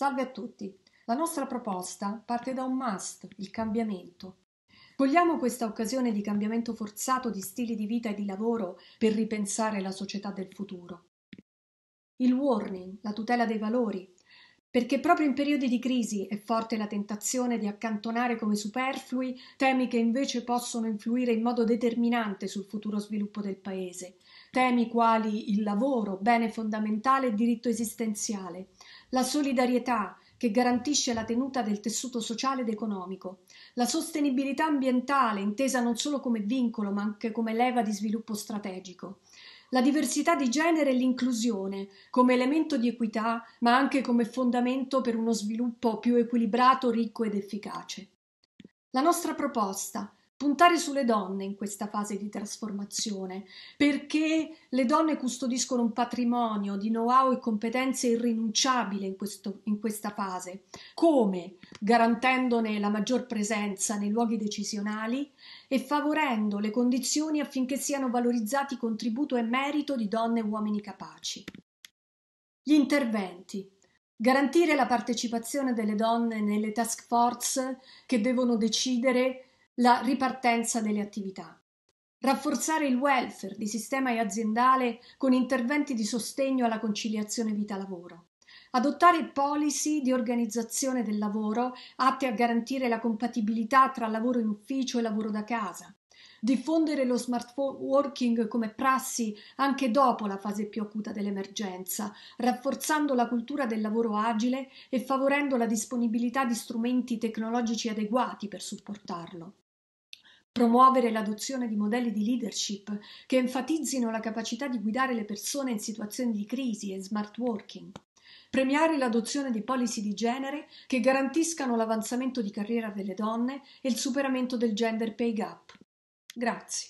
Salve a tutti. La nostra proposta parte da un must, il cambiamento. Cogliamo questa occasione di cambiamento forzato di stili di vita e di lavoro per ripensare la società del futuro. Il warning, la tutela dei valori, perché proprio in periodi di crisi è forte la tentazione di accantonare come superflui temi che invece possono influire in modo determinante sul futuro sviluppo del Paese, temi quali il lavoro, bene fondamentale e diritto esistenziale, la solidarietà, che garantisce la tenuta del tessuto sociale ed economico, la sostenibilità ambientale, intesa non solo come vincolo ma anche come leva di sviluppo strategico, la diversità di genere e l'inclusione come elemento di equità, ma anche come fondamento per uno sviluppo più equilibrato, ricco ed efficace. La nostra proposta puntare sulle donne in questa fase di trasformazione, perché le donne custodiscono un patrimonio di know-how e competenze irrinunciabile in, questo, in, questa fase, come garantendone la maggior presenza nei luoghi decisionali e favorendo le condizioni affinché siano valorizzati contributo e merito di donne e uomini capaci. Gli interventi garantire la partecipazione delle donne nelle task force che devono decidere la ripartenza delle attività. Rafforzare il welfare di sistema e aziendale con interventi di sostegno alla conciliazione vita-lavoro. Adottare policy di organizzazione del lavoro atte a garantire la compatibilità tra lavoro in ufficio e lavoro da casa. Diffondere lo smart working come prassi anche dopo la fase più acuta dell'emergenza, rafforzando la cultura del lavoro agile e favorendo la disponibilità di strumenti tecnologici adeguati per supportarlo Promuovere l'adozione di modelli di leadership che enfatizzino la capacità di guidare le persone in situazioni di crisi e smart working. Premiare l'adozione di policy di genere che garantiscano l'avanzamento di carriera delle donne e il superamento del gender pay gap. Grazie.